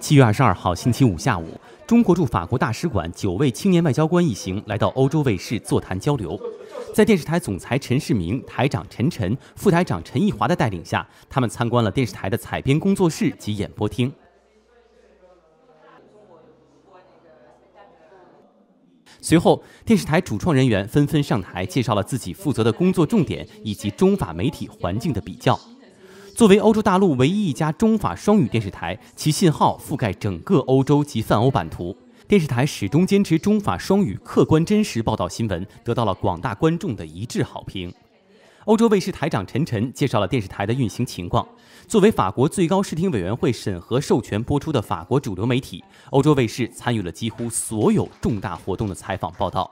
七月二十二号星期五下午，中国驻法国大使馆九位青年外交官一行来到欧洲卫视座谈交流。在电视台总裁陈世明、台长陈晨、副台长陈义华的带领下，他们参观了电视台的采编工作室及演播厅。随后，电视台主创人员纷纷上台，介绍了自己负责的工作重点以及中法媒体环境的比较。作为欧洲大陆唯一一家中法双语电视台，其信号覆盖整个欧洲及泛欧版图。电视台始终坚持中法双语、客观真实报道新闻，得到了广大观众的一致好评。欧洲卫视台长陈晨介绍了电视台的运行情况。作为法国最高视听委员会审核授权播出的法国主流媒体，欧洲卫视参与了几乎所有重大活动的采访报道。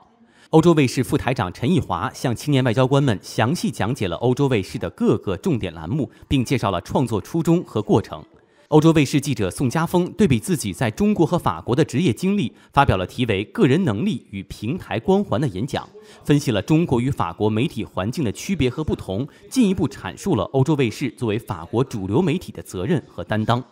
欧洲卫视副台长陈义华向青年外交官们详细讲解了欧洲卫视的各个重点栏目，并介绍了创作初衷和过程。欧洲卫视记者宋家峰对比自己在中国和法国的职业经历，发表了题为“个人能力与平台光环”的演讲，分析了中国与法国媒体环境的区别和不同，进一步阐述了欧洲卫视作为法国主流媒体的责任和担当。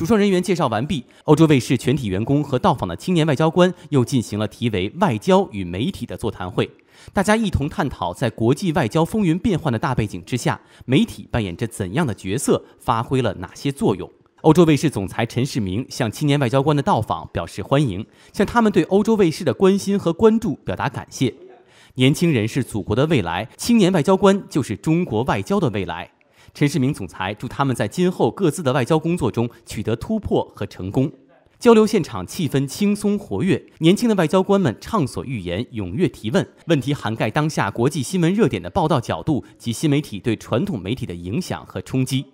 主创人员介绍完毕，欧洲卫视全体员工和到访的青年外交官又进行了题为“外交与媒体”的座谈会，大家一同探讨在国际外交风云变幻的大背景之下，媒体扮演着怎样的角色，发挥了哪些作用。欧洲卫视总裁陈世明向青年外交官的到访表示欢迎，向他们对欧洲卫视的关心和关注表达感谢。年轻人是祖国的未来，青年外交官就是中国外交的未来。陈世明总裁祝他们在今后各自的外交工作中取得突破和成功。交流现场气氛轻松活跃，年轻的外交官们畅所欲言，踊跃提问，问题涵盖当下国际新闻热点的报道角度及新媒体对传统媒体的影响和冲击。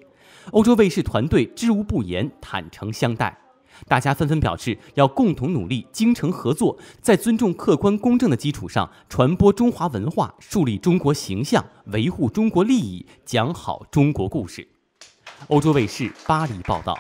欧洲卫视团队知无不言，坦诚相待。大家纷纷表示，要共同努力，精诚合作，在尊重客观公正的基础上，传播中华文化，树立中国形象，维护中国利益，讲好中国故事。欧洲卫视巴黎报道。